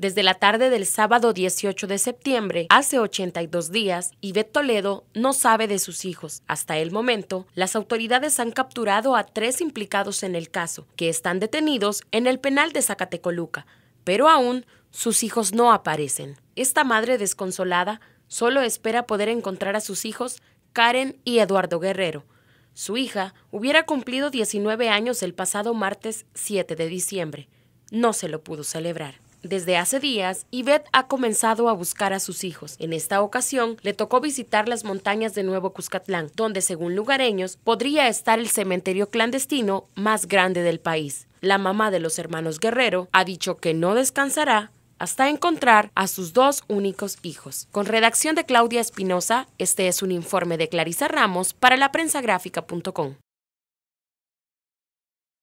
Desde la tarde del sábado 18 de septiembre, hace 82 días, Yvette Toledo no sabe de sus hijos. Hasta el momento, las autoridades han capturado a tres implicados en el caso, que están detenidos en el penal de Zacatecoluca, pero aún sus hijos no aparecen. Esta madre desconsolada solo espera poder encontrar a sus hijos Karen y Eduardo Guerrero. Su hija hubiera cumplido 19 años el pasado martes 7 de diciembre. No se lo pudo celebrar. Desde hace días, Yvette ha comenzado a buscar a sus hijos. En esta ocasión, le tocó visitar las montañas de Nuevo Cuscatlán, donde, según lugareños, podría estar el cementerio clandestino más grande del país. La mamá de los hermanos Guerrero ha dicho que no descansará hasta encontrar a sus dos únicos hijos. Con redacción de Claudia Espinosa, este es un informe de Clarisa Ramos para la